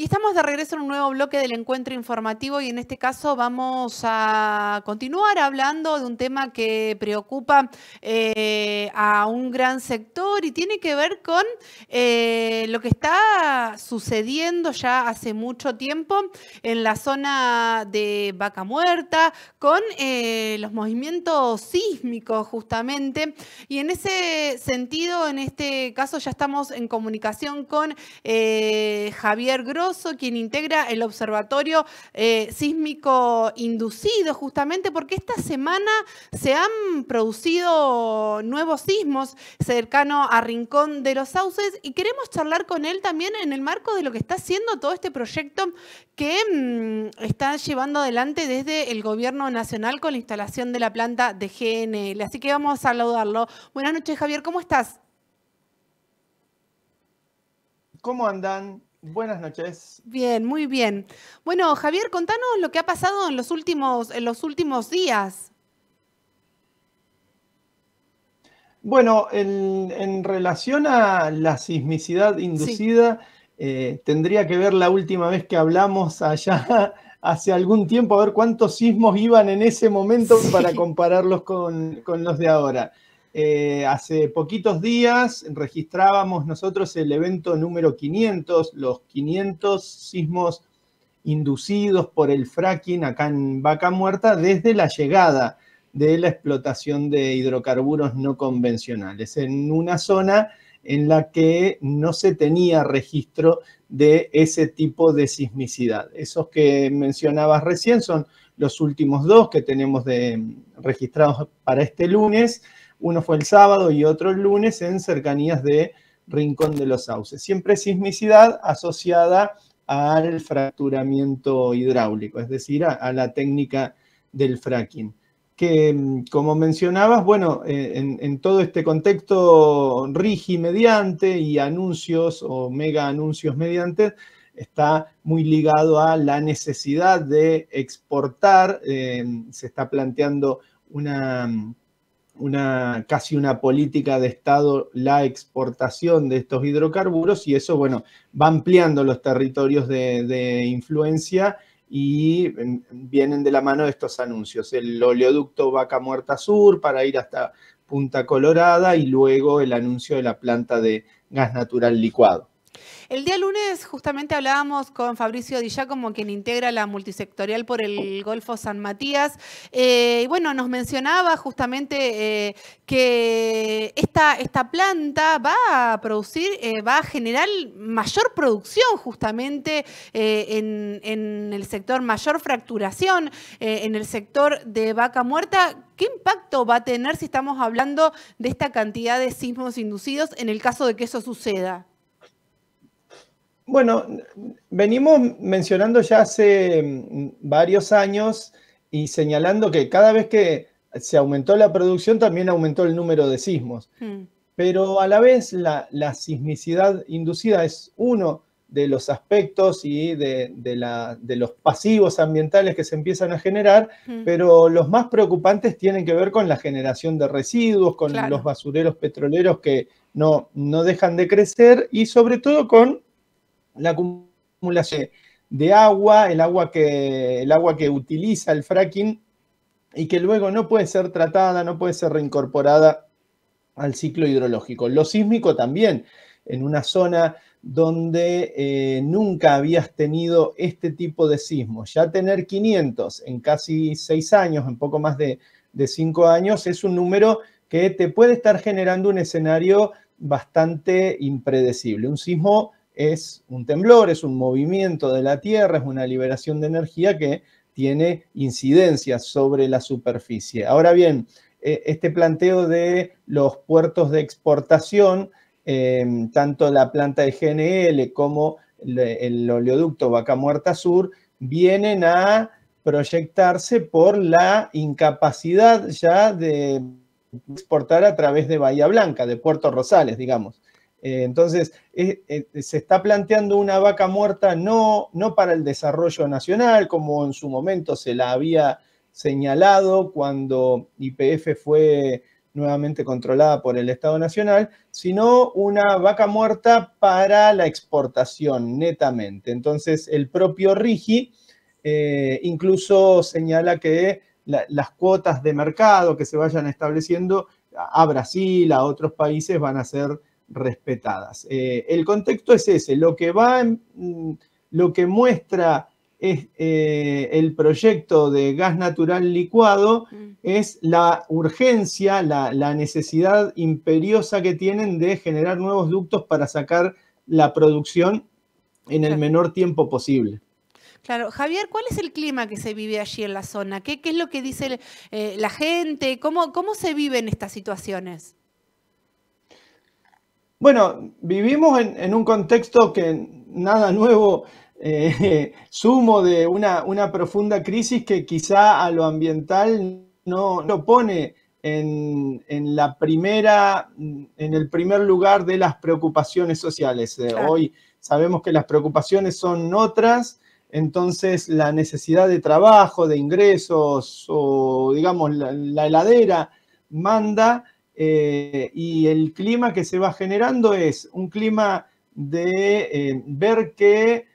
Y estamos de regreso en un nuevo bloque del encuentro informativo y en este caso vamos a continuar hablando de un tema que preocupa eh, a un gran sector y tiene que ver con eh, lo que está sucediendo ya hace mucho tiempo en la zona de Vaca Muerta con eh, los movimientos sísmicos justamente. Y en ese sentido, en este caso ya estamos en comunicación con Javier Gross quien integra el Observatorio eh, Sísmico Inducido, justamente porque esta semana se han producido nuevos sismos cercano a Rincón de los Sauces y queremos charlar con él también en el marco de lo que está haciendo todo este proyecto que mm, está llevando adelante desde el Gobierno Nacional con la instalación de la planta de GNL. Así que vamos a saludarlo. Buenas noches, Javier, ¿cómo estás? ¿Cómo andan? Buenas noches. Bien, muy bien. Bueno, Javier, contanos lo que ha pasado en los últimos, en los últimos días. Bueno, en, relación a la sismicidad inducida, eh, tendría que ver la última vez que hablamos allá hace algún tiempo, a ver cuántos sismos iban en ese momento para compararlos con, con los de ahora. Eh, hace poquitos días registrábamos nosotros el evento número 500, los 500 sismos inducidos por el fracking acá en Vaca Muerta desde la llegada de la explotación de hidrocarburos no convencionales en una zona en la que no se tenía registro de ese tipo de sismicidad. Esos que mencionabas recién son los últimos dos que tenemos registrados para este lunes. Uno fue el sábado y otro el lunes en cercanías de Rincón de los Sauces. Siempre sismicidad asociada al fracturamiento hidráulico, es decir, a, la técnica del fracking. Que, mm, como mencionabas, bueno, eh, en, todo este contexto rigi mediante y anuncios o mega anuncios mediante, está muy ligado a la necesidad de exportar, eh, se está planteando una mm, una, casi una política de Estado la exportación de estos hidrocarburos y eso, bueno, va ampliando los territorios de, de influencia y mm, vienen de la mano de estos anuncios. El oleoducto Vaca Muerta Sur para ir hasta Punta Colorada y luego el anuncio de la planta de gas natural licuado. El día lunes justamente hablábamos con Fabricio Di como quien integra la multisectorial por el Golfo San Matías. Eh, y bueno, nos mencionaba justamente eh, que esta, planta va a producir, eh, va a generar mayor producción justamente en, en, el sector, mayor fracturación en el sector de vaca muerta. ¿Qué impacto va a tener si estamos hablando de esta cantidad de sismos inducidos en el caso de que eso suceda? Bueno, venimos mencionando ya hace mm, varios años y señalando que cada vez que se aumentó la producción también aumentó el número de sismos. Hmm. Pero a la vez la, sismicidad inducida es uno de los aspectos y de, de, los pasivos ambientales que se empiezan a generar, hmm. pero los más preocupantes tienen que ver con la generación de residuos, con los basureros petroleros que no, no dejan de crecer y sobre todo con la acumulación de agua, el agua que, el agua que utiliza el fracking y que luego no puede ser tratada, no puede ser reincorporada al ciclo hidrológico. Lo sísmico también, en una zona donde eh, nunca habías tenido este tipo de sismo. Ya tener 500 en casi 6 años, en poco más de, de 5 años, es un número que te puede estar generando un escenario bastante impredecible. Un sismo es un temblor, es un movimiento de la Tierra, es una liberación de energía que tiene incidencias sobre la superficie. Ahora bien, eh, este planteo de los puertos de exportación, eh, tanto la planta de GNL como el oleoducto Vaca Muerta Sur, vienen a proyectarse por la incapacidad ya de exportar a través de Bahía Blanca, de Puerto Rosales, digamos. Eh, entonces, eh, eh, se está planteando una vaca muerta no, no para el desarrollo nacional, como en su momento se la había señalado cuando IPF fue nuevamente controlada por el Estado Nacional, sino una vaca muerta para la exportación netamente. Entonces, el propio Rigi incluso señala que las cuotas de mercado que se vayan estableciendo a Brasil, a otros países, van a ser respetadas. Eh, el contexto es ese, lo que va, mm, lo que muestra es, eh, el proyecto de gas natural licuado mm. es la urgencia, la, necesidad imperiosa que tienen de generar nuevos ductos para sacar la producción en el menor tiempo posible. Claro, Javier, ¿cuál es el clima que se vive allí en la zona? ¿Qué, es lo que dice eh, la gente? ¿Cómo, ¿Cómo se viven estas situaciones? Bueno, vivimos en, un contexto que nada nuevo eh, sumo de una, profunda crisis que quizá a lo ambiental no, pone en, en, la primera, el primer lugar de las preocupaciones sociales. Eh, hoy sabemos que las preocupaciones son otras, entonces la necesidad de trabajo, de ingresos o digamos la heladera manda eh, y el clima que se va generando es un clima de eh, ver que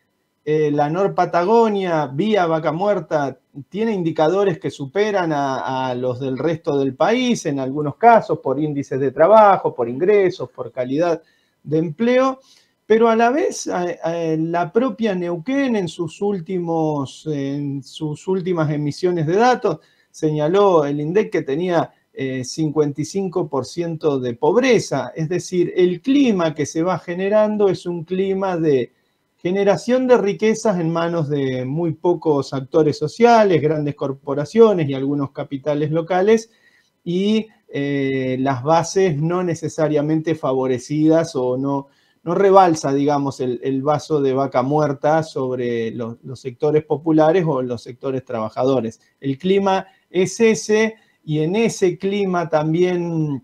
eh, la Nor Patagonia, vía Vaca Muerta, tiene indicadores que superan a, los del resto del país, en algunos casos por índices de trabajo, por ingresos, por calidad de empleo, pero a la vez la propia Neuquén en sus, últimos, en sus últimas emisiones de datos señaló el INDEC que tenía 55% eh, de pobreza. Es decir, el clima que se va generando es un clima de generación de riquezas en manos de muy pocos actores sociales, grandes corporaciones y algunos capitales locales, y eh, las bases no necesariamente favorecidas o no, no rebalsa, digamos, el, vaso de vaca muerta sobre los sectores populares o los sectores trabajadores. El clima es ese y en ese clima también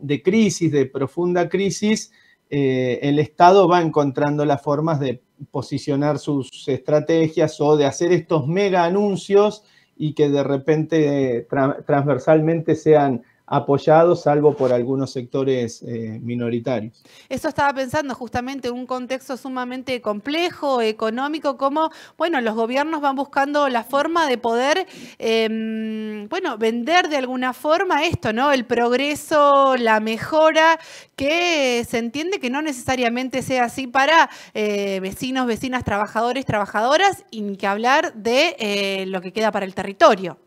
de crisis, de profunda crisis, eh, el Estado va encontrando las formas de posicionar sus estrategias o de hacer estos mega anuncios y que de repente eh, transversalmente sean apoyado, salvo por algunos sectores eh, minoritarios. Eso estaba pensando justamente en un contexto sumamente complejo, económico, como, bueno, los gobiernos van buscando la forma de poder, em, bueno, vender de alguna forma esto, ¿no? El progreso, la mejora, que se entiende que no necesariamente sea así para eh, vecinos, vecinas, trabajadores, trabajadoras, y ni que hablar de eh, lo que queda para el territorio.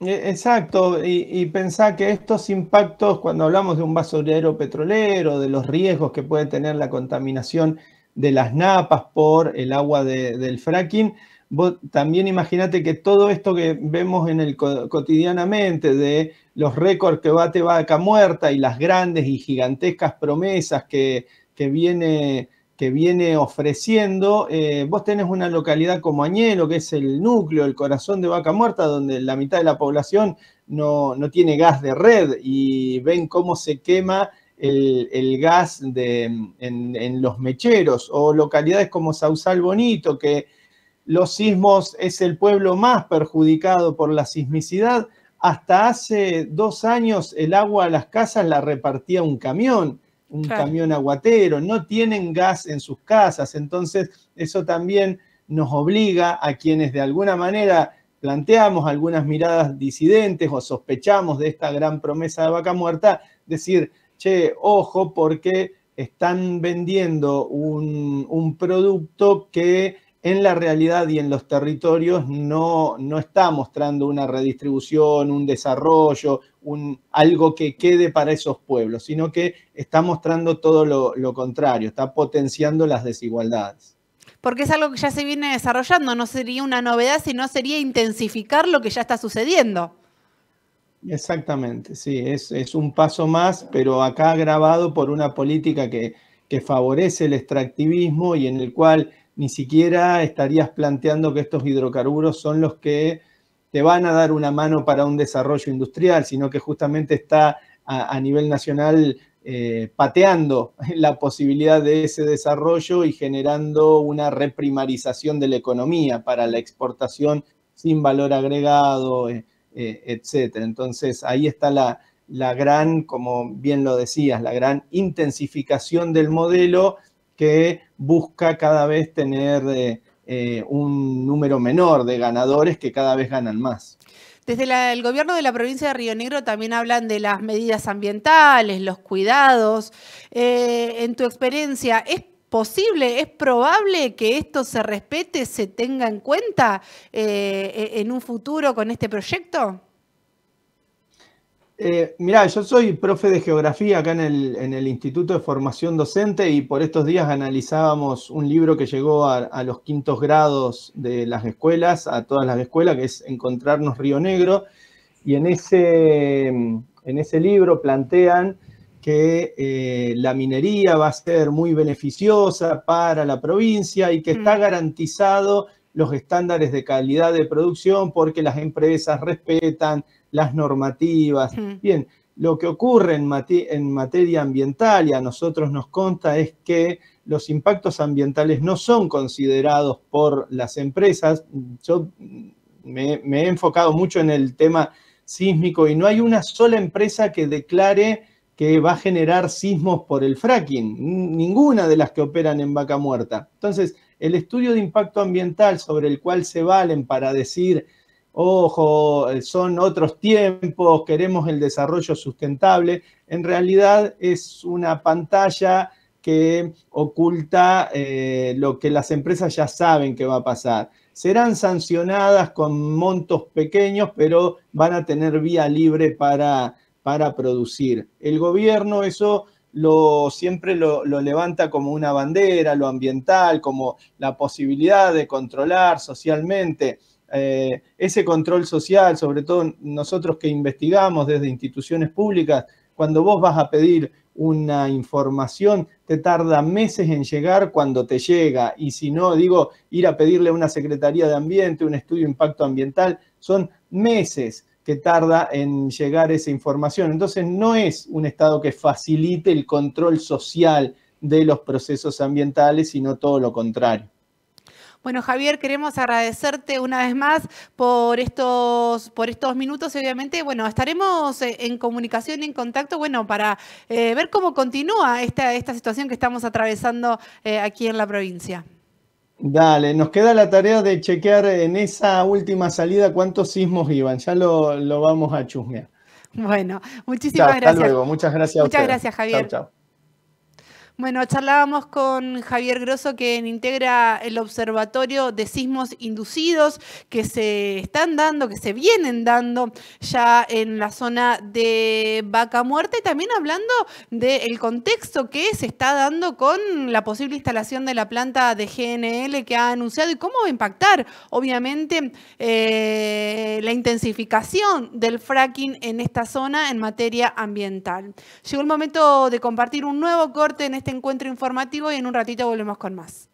E, exacto, y, pensá pensar que estos impactos, cuando hablamos de un basurero petrolero, de los riesgos que puede tener la contaminación de las napas por el agua del fracking, vos también imagínate que todo esto que vemos en el cotidianamente de los récords que bate vaca muerta y las grandes y gigantescas promesas que, que viene que viene ofreciendo. Eh, vos tenés una localidad como Añelo, que es el núcleo, el corazón de Vaca Muerta, donde la mitad de la población no, tiene gas de red y ven cómo se quema el, gas en, en, los mecheros, o localidades como Sausal Bonito, que los sismos es el pueblo más perjudicado por la sismicidad. Hasta hace dos años el agua a las casas la repartía un camión un camión aguatero, no tienen gas en sus casas. Entonces, eso también nos obliga a quienes de alguna manera planteamos algunas miradas disidentes o sospechamos de esta gran promesa de vaca muerta, decir, che, ojo, porque están vendiendo un producto que en la realidad y en los territorios no, no está mostrando una redistribución, un desarrollo, un, algo que quede para esos pueblos, sino que está mostrando todo lo, contrario, está potenciando las desigualdades porque es algo que ya se viene desarrollando, no sería una novedad, sino sería intensificar lo que ya está sucediendo. Exactamente, sí, es, un paso más, pero acá agravado por una política que, que, favorece el extractivismo y en el cual ni siquiera estarías planteando que estos hidrocarburos son los que te van a dar una mano para un desarrollo industrial, sino que justamente está a, nivel nacional eh, pateando la posibilidad de ese desarrollo y generando una reprimarización de la economía para la exportación sin valor agregado, etc. Eh, eh, etcétera. Entonces ahí está la, la gran, como bien lo decías, la gran intensificación del modelo que busca cada vez tener eh, eh, un número menor de ganadores que cada vez ganan más. Desde el gobierno de la provincia de Río Negro también hablan de las medidas ambientales, los cuidados. Eh, en tu experiencia, ¿es posible, es probable que esto se respete, se tenga en cuenta e, en un futuro con este proyecto? Eh, mirá, yo soy profe de geografía acá en el, Instituto de Formación Docente y por estos días analizábamos un libro que llegó a, los quintos grados de las escuelas, a todas las escuelas, que es Encontrarnos Río Negro. Y en ese, en ese libro plantean que eh, la minería va a ser muy beneficiosa para la provincia y que está mm. garantizado los estándares de calidad de producción porque las empresas respetan las normativas. Bien, lo que ocurre en, materia ambiental y a nosotros nos consta es que los impactos ambientales no son considerados por las empresas. Yo me, he enfocado mucho en el tema sísmico y no hay una sola empresa que declare que va a generar sismos por el fracking, ninguna de las que operan en vaca muerta. Entonces, el estudio de impacto ambiental sobre el cual se valen para decir, ojo, son otros tiempos, queremos el desarrollo sustentable, en realidad es una pantalla que oculta eh, lo que las empresas ya saben que va a pasar. Serán sancionadas con montos pequeños, pero van a tener vía libre para, para producir. El gobierno eso lo, siempre lo, levanta como una bandera, lo ambiental, como la posibilidad de controlar socialmente. Eh, ese control social, sobre todo nosotros que investigamos desde instituciones públicas, cuando vos vas a pedir una información, te tarda meses en llegar cuando te llega. Y si no, digo, ir a pedirle a una Secretaría de Ambiente, un estudio de impacto ambiental, son meses que tarda en llegar esa información. Entonces no es un Estado que facilite el control social de los procesos ambientales, sino todo lo contrario. Bueno, Javier, queremos agradecerte una vez más por estos, por estos minutos. Obviamente, bueno, estaremos eh, en comunicación, en contacto, bueno, para eh, ver cómo continúa esta, situación que estamos atravesando eh, aquí en la provincia. Dale, nos queda la tarea de chequear en esa última salida cuántos sismos iban. Ya lo, lo vamos a chusmear. Bueno, muchísimas gracias. Hasta luego, muchas gracias. Muchas gracias, Javier. Chao, chao. Bueno, charlábamos con Javier Grosso, que integra el Observatorio de Sismos Inducidos, que se están dando, que se vienen dando ya en la zona de Vaca Muerta, y también hablando del contexto que se está dando con la posible instalación de la planta de GNL que ha anunciado y cómo va a impactar, obviamente, eh, la intensificación del fracking en esta zona en materia ambiental. Llegó el momento de compartir un nuevo corte en este este encuentro informativo y en un ratito volvemos con más.